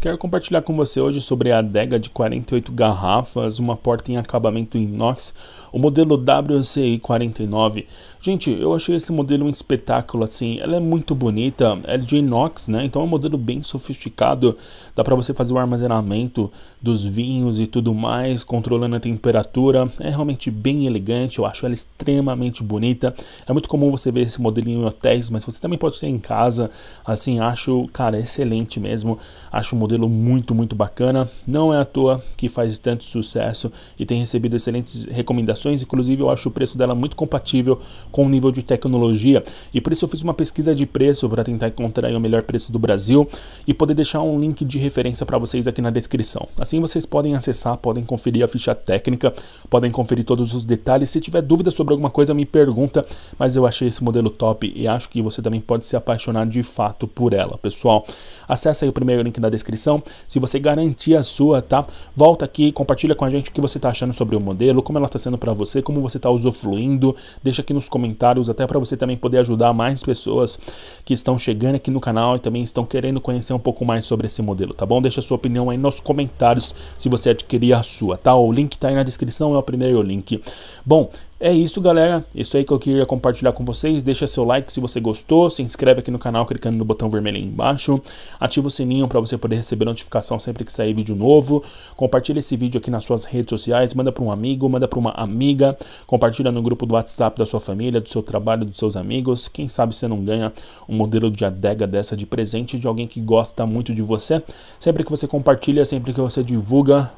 Quero compartilhar com você hoje sobre a adega de 48 garrafas, uma porta em acabamento inox, o modelo WCI 49. Gente, eu achei esse modelo um espetáculo assim. Ela é muito bonita, é de inox, né? Então é um modelo bem sofisticado. Dá para você fazer o armazenamento dos vinhos e tudo mais, controlando a temperatura. É realmente bem elegante, eu acho ela extremamente bonita. É muito comum você ver esse modelinho em hotéis, mas você também pode ter em casa. Assim, acho, cara, excelente mesmo Acho um modelo muito, muito bacana. Não é à toa que faz tanto sucesso e tem recebido excelentes recomendações. Inclusive, eu acho o preço dela muito compatível com o nível de tecnologia. E por isso eu fiz uma pesquisa de preço para tentar encontrar o melhor preço do Brasil e poder deixar um link de referência para vocês aqui na descrição. Assim vocês podem acessar, podem conferir a ficha técnica, podem conferir todos os detalhes. Se tiver dúvida sobre alguma coisa, me pergunta, mas eu achei esse modelo top e acho que você também pode se apaixonar de fato por ela, pessoal. Acesse aí o primeiro link da na descrição, se você garantir a sua, tá? Volta aqui, compartilha com a gente o que você está achando sobre o modelo, como ela está sendo para você, como você está usufruindo, deixa aqui nos comentários, até para você também poder ajudar mais pessoas que estão chegando aqui no canal e também estão querendo conhecer um pouco mais sobre esse modelo, tá bom? Deixa a sua opinião aí nos comentários se você adquirir a sua, tá? O link tá aí na descrição, é o primeiro link. Bom, é isso, galera. Isso aí que eu queria compartilhar com vocês. Deixa seu like se você gostou, se inscreve aqui no canal clicando no botão vermelho aí embaixo, ativa o sininho para você poder receber notificação sempre que sair vídeo novo. Compartilha esse vídeo aqui nas suas redes sociais, manda para um amigo, manda para uma amiga, compartilha no grupo do WhatsApp da sua família, do seu trabalho, dos seus amigos. Quem sabe você não ganha um modelo de adega dessa de presente de alguém que gosta muito de você. Sempre que você compartilha, sempre que você divulga,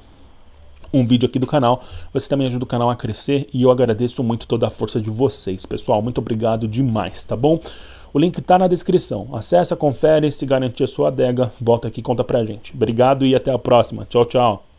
um vídeo aqui do canal. Você também ajuda o canal a crescer e eu agradeço muito toda a força de vocês, pessoal. Muito obrigado demais, tá bom? O link está na descrição. Acesse, confere, se garantir a sua adega, volta aqui e conta pra gente. Obrigado e até a próxima. Tchau, tchau.